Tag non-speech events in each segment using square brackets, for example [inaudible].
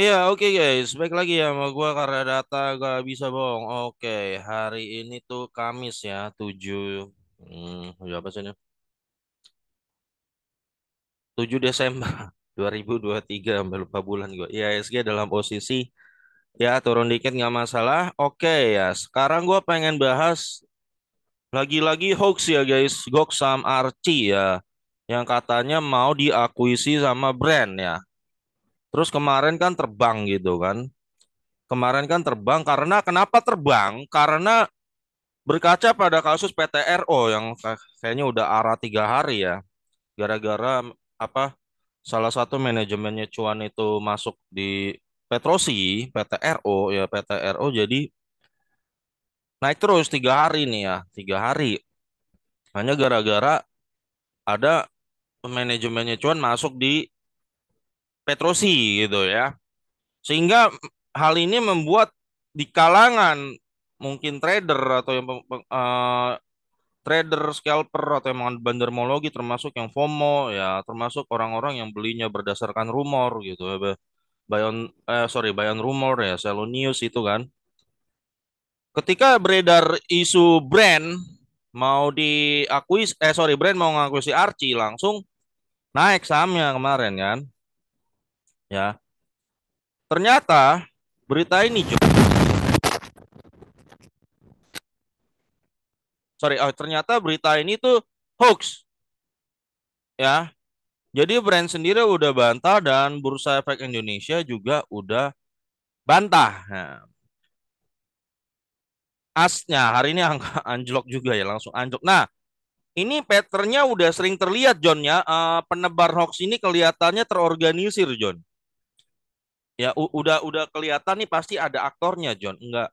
Iya, oke guys. Baik lagi ya sama gue karena data gak bisa bohong. Oke, hari ini tuh Kamis ya, 7 hmm, apa sih ini? 7 Desember 2023 [laughs] sampai lupa bulan gua. IHSG iya, dalam posisi ya turun dikit nggak masalah. Oke ya, sekarang gue pengen bahas lagi-lagi hoax ya guys, Goksam Archie ya yang katanya mau diakuisi sama brand ya. Terus kemarin kan terbang gitu kan. Kemarin kan terbang karena kenapa terbang? Karena berkaca pada kasus PTRO oh, yang kayaknya udah arah tiga hari ya. Gara-gara apa salah satu manajemennya cuan itu masuk di Petrosi, PTRO ya PTRO jadi naik terus tiga hari nih ya tiga hari hanya gara-gara ada manajemennya cuan masuk di Petrosi gitu ya. Sehingga hal ini membuat di kalangan mungkin trader atau yang uh, trader scalper atau yang bandermologi termasuk yang FOMO ya termasuk orang-orang yang belinya berdasarkan rumor gitu ya bayon eh, sorry bayon rumor ya selo news itu kan ketika beredar isu brand mau diakui eh sorry brand mau ngakuisi Archie langsung naik sahamnya kemarin kan Ya. Ternyata berita ini Jok. Sorry, oh, ternyata berita ini tuh hoax. Ya. Jadi brand sendiri udah bantah dan Bursa Efek Indonesia juga udah bantah. Nah. Asnya hari ini angka [laughs] anjlok juga ya, langsung anjlok. Nah, ini patternnya udah sering terlihat John ya. Uh, penebar hoax ini kelihatannya terorganisir John. Ya udah udah kelihatan nih pasti ada aktornya John. Enggak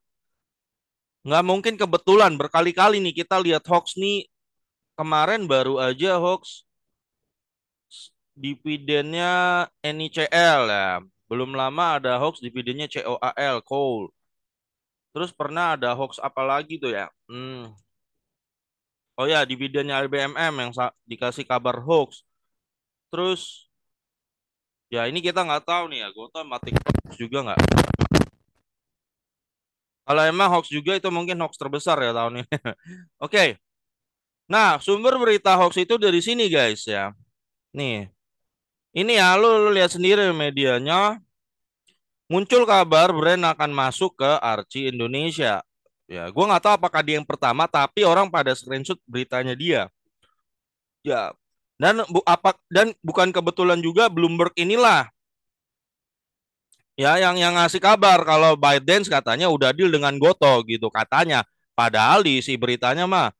enggak mungkin kebetulan berkali-kali nih kita lihat hoax nih kemarin baru aja hoax dividennya NICL ya. Belum lama ada hoax dividennya COAL, coal. Terus pernah ada hoax apa lagi tuh ya? Hmm. Oh ya, dividennya LBMM yang dikasih kabar hoax. Terus Ya ini kita nggak tahu nih ya, gue tau mati hoax juga nggak? Kalau emang hoax juga itu mungkin hoax terbesar ya tahun ini. [laughs] Oke. Okay. Nah, sumber berita hoax itu dari sini guys ya. Nih. Ini ya lo lu lihat sendiri medianya. Muncul kabar brand akan masuk ke Archie Indonesia. Ya, gue nggak tahu apakah dia yang pertama tapi orang pada screenshot beritanya dia. Ya, dan bu, apa dan bukan kebetulan juga Bloomberg inilah ya yang yang ngasih kabar kalau Biden katanya udah deal dengan Goto gitu katanya. Padahal di si beritanya mah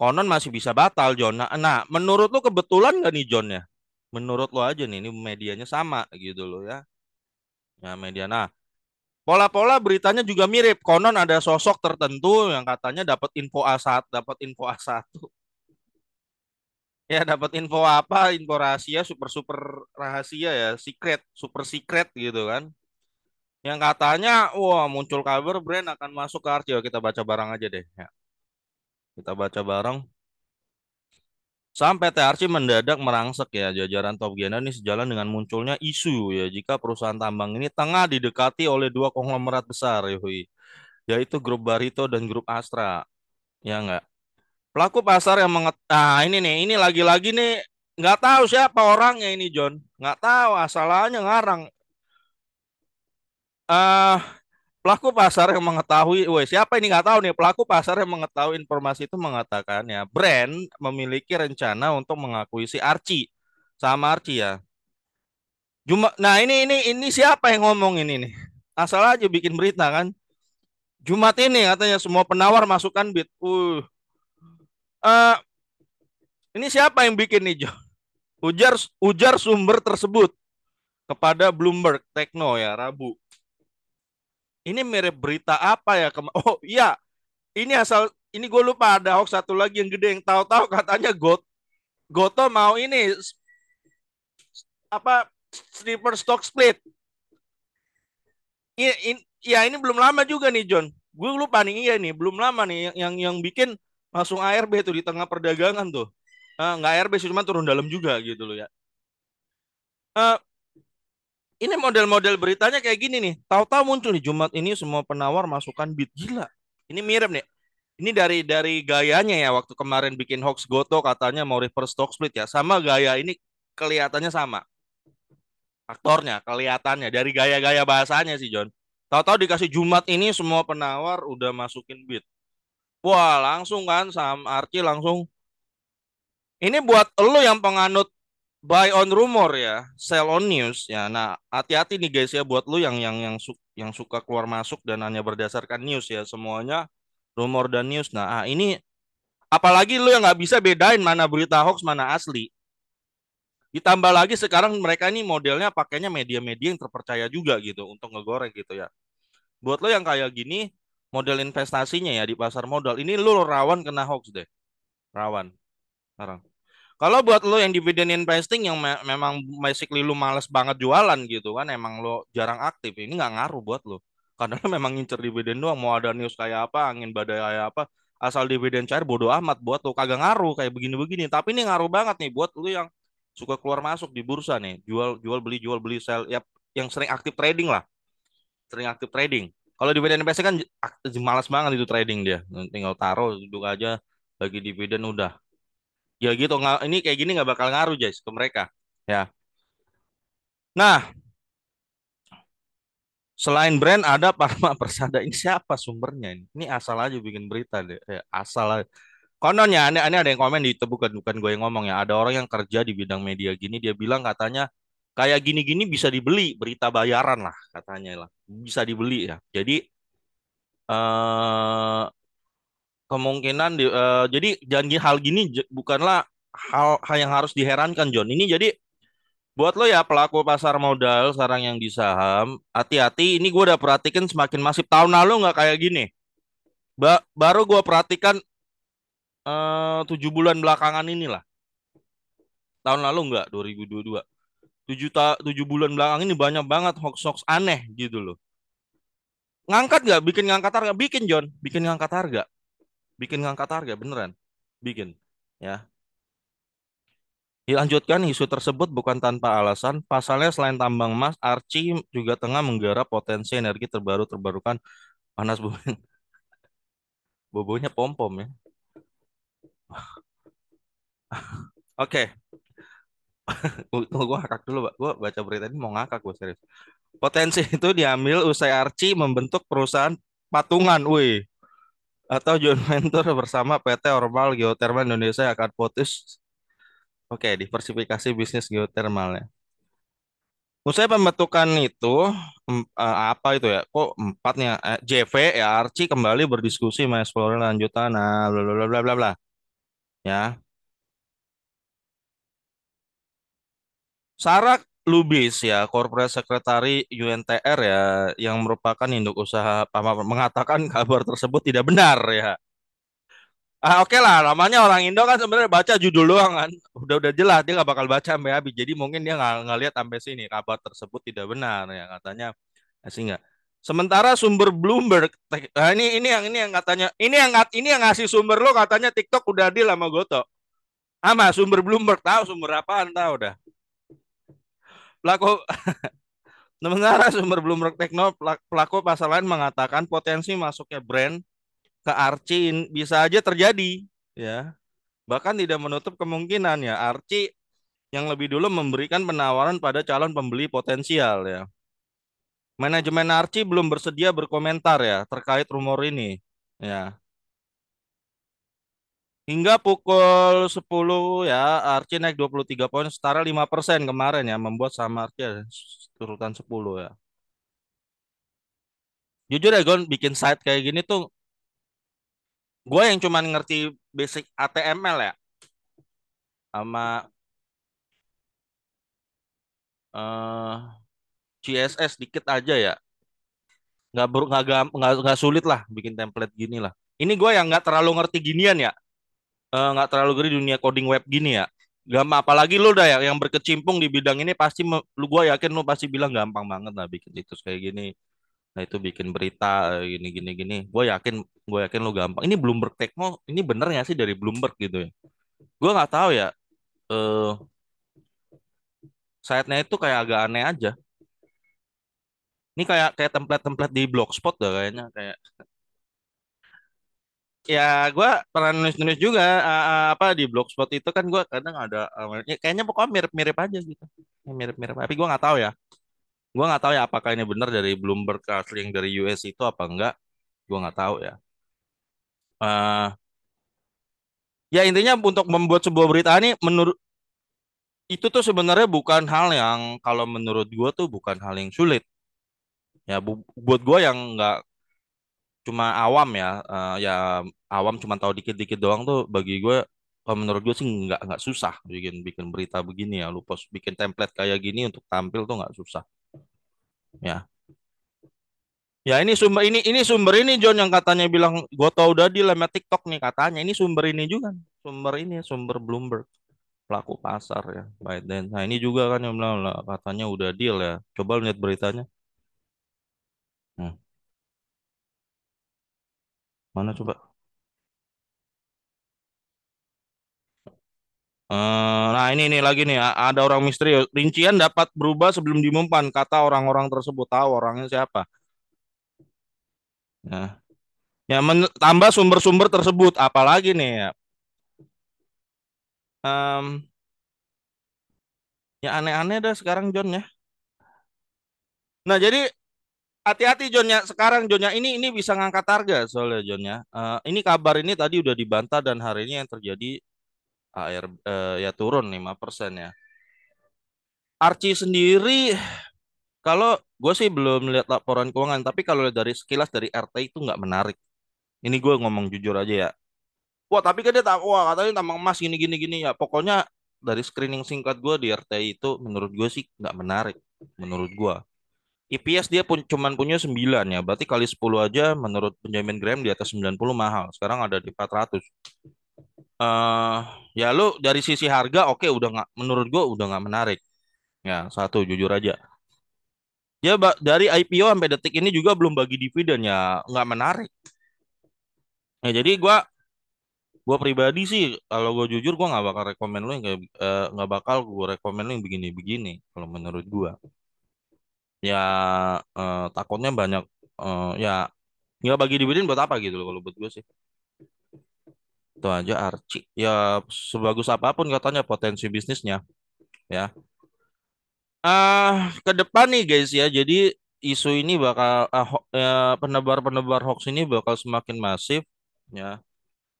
konon masih bisa batal John. Nah, nah menurut lo kebetulan gak nih John ya? Menurut lo aja nih ini medianya sama gitu loh ya. Ya media nah Pola-pola beritanya juga mirip. Konon ada sosok tertentu yang katanya dapat info A1, dapat info A1. Ya dapat info apa? Info rahasia, super super rahasia ya, secret, super secret gitu kan. Yang katanya, wah muncul kabar brand akan masuk ke Archie. Kita baca bareng aja deh. Ya. Kita baca bareng. Sampai ya, TRC mendadak merangsek ya jajaran Top Gena ini sejalan dengan munculnya isu ya jika perusahaan tambang ini tengah didekati oleh dua konglomerat besar yoi, yaitu grup Barito dan grup Astra. Ya enggak? Pelaku pasar yang menget nah ini nih, ini lagi-lagi nih nggak tahu siapa orangnya ini John, nggak tahu asalannya ngarang. Uh, pelaku pasar yang mengetahui, woi siapa ini nggak tahu nih. Pelaku pasar yang mengetahui informasi itu mengatakan ya brand memiliki rencana untuk mengakuisisi Archie sama Archie ya. Cuma, nah ini ini ini siapa yang ngomong ini nih? Asal aja bikin berita kan. Jumat ini katanya semua penawar masukkan bid. Uh, Uh, ini siapa yang bikin nih, Jo? Ujar, ujar sumber tersebut kepada Bloomberg Techno ya, Rabu. Ini mirip berita apa ya? [laughs] Oh iya, ini asal ini gue lupa ada hoax satu lagi yang gede yang tahu-tahu katanya Got Goto mau ini apa stripper stock split. Iya ini ya ini belum lama juga nih John. Gue lupa nih iya nih belum lama nih yang yang, yang bikin langsung ARB itu di tengah perdagangan tuh. Uh, nggak ARB sih, cuma turun dalam juga gitu loh ya. Uh, ini model-model beritanya kayak gini nih. Tahu-tahu muncul nih Jumat ini semua penawar masukkan bid gila. Ini mirip nih. Ini dari dari gayanya ya waktu kemarin bikin hoax goto katanya mau reverse stock split ya. Sama gaya ini kelihatannya sama. Aktornya kelihatannya dari gaya-gaya bahasanya sih John. Tahu-tahu dikasih Jumat ini semua penawar udah masukin bid Wah, langsung kan saham Arci langsung. Ini buat lo yang penganut buy on rumor ya, sell on news ya. Nah, hati-hati nih guys ya buat lo yang yang yang su yang suka keluar masuk dan hanya berdasarkan news ya semuanya rumor dan news. Nah, ah, ini apalagi lo yang nggak bisa bedain mana berita hoax mana asli. Ditambah lagi sekarang mereka ini modelnya pakainya media-media yang terpercaya juga gitu untuk ngegoreng gitu ya. Buat lo yang kayak gini, model investasinya ya di pasar modal. Ini lo rawan kena hoax deh. Rawan. Sekarang. Kalau buat lo yang dividend investing yang me memang basically lu males banget jualan gitu kan, emang lo jarang aktif, ini nggak ngaruh buat lo. Karena lo memang ngincer dividen doang, mau ada news kayak apa, angin badai kayak apa, asal dividen cair bodoh amat buat lo, kagak ngaruh kayak begini-begini. Tapi ini ngaruh banget nih buat lo yang suka keluar masuk di bursa nih, jual jual beli jual beli sell, ya yang sering aktif trading lah, sering aktif trading. Kalau dividen investor kan malas banget itu trading dia. Tinggal taruh duduk aja bagi dividen udah. Ya gitu ini kayak gini nggak bakal ngaruh guys ke mereka ya. Nah, selain brand ada Parma Persada ini siapa sumbernya ini? Ini asal aja bikin berita deh. Eh, asal aja. Kononnya aneh, aneh ada yang komen di itu bukan bukan gue yang ngomong ya. Ada orang yang kerja di bidang media gini dia bilang katanya kayak gini-gini bisa dibeli berita bayaran lah katanya lah bisa dibeli ya jadi eh, kemungkinan di, eh, jadi janji hal gini bukanlah hal, yang harus diherankan John ini jadi buat lo ya pelaku pasar modal sekarang yang di saham hati-hati ini gue udah perhatikan semakin masif tahun lalu nggak kayak gini ba baru gue perhatikan eh, tujuh bulan belakangan inilah tahun lalu nggak 2022 tujuh ta tujuh bulan belakang ini banyak banget hoax hoax aneh gitu loh ngangkat nggak bikin ngangkat harga bikin John bikin ngangkat harga bikin ngangkat harga beneran bikin ya Dilanjutkan isu tersebut bukan tanpa alasan. Pasalnya selain tambang emas, Arci juga tengah menggarap potensi energi terbaru terbarukan panas bumi. [laughs] Bobonya pom pom ya. [laughs] Oke, okay. Tunggu gue ngakak dulu, Pak. Gue baca berita ini mau ngakak gue serius. Potensi itu diambil usai Archie membentuk perusahaan patungan, wih. Atau joint [laughs] venture bersama PT Ormal Geothermal Indonesia akan fokus Oke, diversifikasi bisnis geothermalnya. Usai pembentukan itu eh, apa itu ya? Kok empatnya eh, JV ya Archie kembali berdiskusi mengeksplorasi lanjutan nah bla bla bla bla bla. Ya. Sarah Lubis ya, Corporate Secretary UNTR ya, yang merupakan induk usaha Pama mengatakan [laughs] kabar tersebut tidak benar ya. Ah, oke okay lah, namanya orang Indo kan sebenarnya baca judul doang kan, udah udah jelas dia nggak bakal baca sampai habis. Jadi mungkin dia nggak ngelihat sampai sini kabar tersebut tidak benar ya katanya, sehingga. Sementara sumber Bloomberg, nah ini ini yang ini yang katanya, ini yang ini yang ngasih sumber lo katanya TikTok udah deal sama Goto. Ama sumber Bloomberg tahu sumber apaan tahu dah. Pelaku sementara [laughs] sumber Bloomberg Techno, pelaku pasar lain mengatakan potensi masuknya brand ke Archie bisa aja terjadi, ya. Bahkan tidak menutup kemungkinan ya Archie yang lebih dulu memberikan penawaran pada calon pembeli potensial ya. Manajemen Archie belum bersedia berkomentar ya terkait rumor ini, ya. Hingga pukul 10 ya Archie naik 23 poin setara 5 persen kemarin ya membuat sama Archie turutan 10 ya. Jujur ya Gon bikin site kayak gini tuh gue yang cuman ngerti basic ATML ya sama uh, eh, CSS dikit aja ya nggak nggak nggak sulit lah bikin template gini lah ini gue yang nggak terlalu ngerti ginian ya Eh, nggak uh, terlalu gede dunia coding web gini ya gampang apalagi lu udah ya yang berkecimpung di bidang ini pasti lu gua yakin lu pasti bilang gampang banget lah bikin situs kayak gini nah itu bikin berita eh, gini gini gini gue yakin gue yakin lu gampang ini Bloomberg Techno ini bener nggak sih dari Bloomberg gitu ya gue nggak tahu ya eh uh, itu kayak agak aneh aja ini kayak kayak template-template di blogspot gak kayaknya kayak ya gue pernah nulis-nulis juga uh, uh, apa di blogspot itu kan gue kadang ada uh, kayaknya pokoknya mirip-mirip aja gitu ya, mirip-mirip tapi gue nggak tahu ya gue nggak tahu ya apakah ini benar dari Bloomberg asli yang dari US itu apa enggak gue nggak tahu ya uh, ya intinya untuk membuat sebuah berita ini menurut itu tuh sebenarnya bukan hal yang kalau menurut gue tuh bukan hal yang sulit ya bu, buat gue yang nggak cuma awam ya uh, ya awam cuma tahu dikit-dikit doang tuh bagi gue kalau menurut gue sih nggak nggak susah bikin bikin berita begini ya lu post bikin template kayak gini untuk tampil tuh nggak susah ya ya ini sumber ini ini sumber ini John yang katanya bilang gue tau udah di lemah TikTok nih katanya ini sumber ini juga kan. sumber ini sumber Bloomberg pelaku pasar ya Biden nah ini juga kan yang bilang katanya udah deal ya coba lihat beritanya hmm. Mana coba? Eh, nah ini nih lagi nih ada orang misteri. Rincian dapat berubah sebelum diumumkan kata orang-orang tersebut tahu orangnya siapa. Ya, ya tambah sumber-sumber tersebut. Apalagi nih ya. Um, ya aneh-aneh dah sekarang John ya. Nah jadi hati-hati Jonnya sekarang Jonnya ini ini bisa ngangkat harga soalnya Jonnya. Uh, ini kabar ini tadi udah dibantah dan hari ini yang terjadi AR uh, eh, ya turun 5% ya. Archie sendiri kalau gue sih belum lihat laporan keuangan tapi kalau dari sekilas dari RT itu nggak menarik. Ini gue ngomong jujur aja ya. Wah tapi kan dia tak wah katanya tambang emas gini gini gini ya. Pokoknya dari screening singkat gue di RT itu menurut gue sih nggak menarik menurut gue IPS dia pun cuma punya 9 ya. Berarti kali 10 aja menurut penjamin Graham di atas 90 mahal. Sekarang ada di 400. Uh, eh, ya lu dari sisi harga oke okay, udah nggak menurut gua udah nggak menarik. Ya, satu jujur aja. Ya dari IPO sampai detik ini juga belum bagi dividen ya, nggak menarik. Ya, jadi gua gue pribadi sih kalau gue jujur gue nggak bakal rekomend lo yang eh, nggak uh, bakal gue rekomend lo yang begini-begini kalau menurut gue ya eh, takutnya banyak eh, ya nggak bagi dividen buat apa gitu loh kalau buat gue sih itu aja Arci ya sebagus apapun katanya potensi bisnisnya ya ah uh, ke depan nih guys ya jadi isu ini bakal uh, ho- ya, penebar-penebar hoax ini bakal semakin masif ya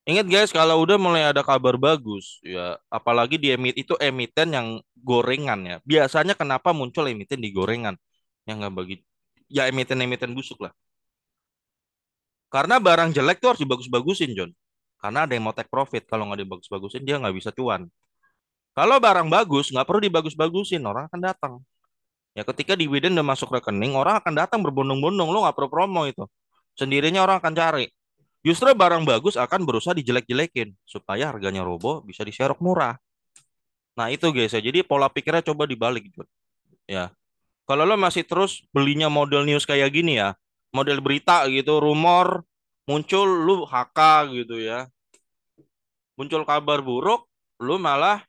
Ingat guys, kalau udah mulai ada kabar bagus, ya apalagi di emit itu emiten yang gorengan ya. Biasanya kenapa muncul emiten di gorengan? yang nggak bagi ya emiten-emiten busuk lah. Karena barang jelek tuh harus dibagus-bagusin, John. Karena ada yang mau take profit. Kalau nggak dibagus-bagusin, dia nggak bisa cuan. Kalau barang bagus, nggak perlu dibagus-bagusin. Orang akan datang. Ya ketika dividen udah masuk rekening, orang akan datang berbondong-bondong. Lo nggak perlu promo itu. Sendirinya orang akan cari. Justru barang bagus akan berusaha dijelek-jelekin. Supaya harganya robo bisa diserok murah. Nah itu guys ya. Jadi pola pikirnya coba dibalik. John. Ya kalau lo masih terus belinya model news kayak gini ya, model berita gitu, rumor muncul lu HK gitu ya. Muncul kabar buruk, lu malah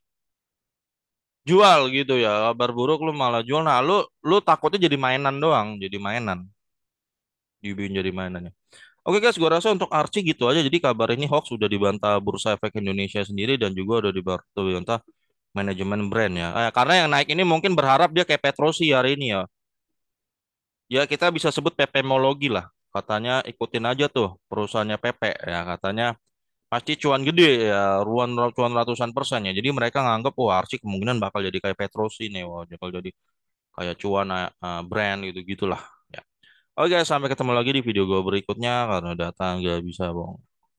jual gitu ya. Kabar buruk lu malah jual. Nah, lu lu takutnya jadi mainan doang, jadi mainan. Dibikin jadi mainannya. Oke guys, gua rasa untuk Archie gitu aja. Jadi kabar ini hoax sudah dibantah Bursa Efek Indonesia sendiri dan juga udah dibantah manajemen brand ya. Eh, karena yang naik ini mungkin berharap dia kayak Petrosi hari ini ya. Ya kita bisa sebut PPMologi lah. Katanya ikutin aja tuh perusahaannya PP ya katanya pasti cuan gede ya ruan cuan ratusan persen ya. Jadi mereka nganggep wah Arsi kemungkinan bakal jadi kayak Petrosi nih, wah bakal jadi kayak cuan uh, brand gitu gitulah ya. Oke, sampai ketemu lagi di video gue berikutnya karena datang gak bisa, Bong.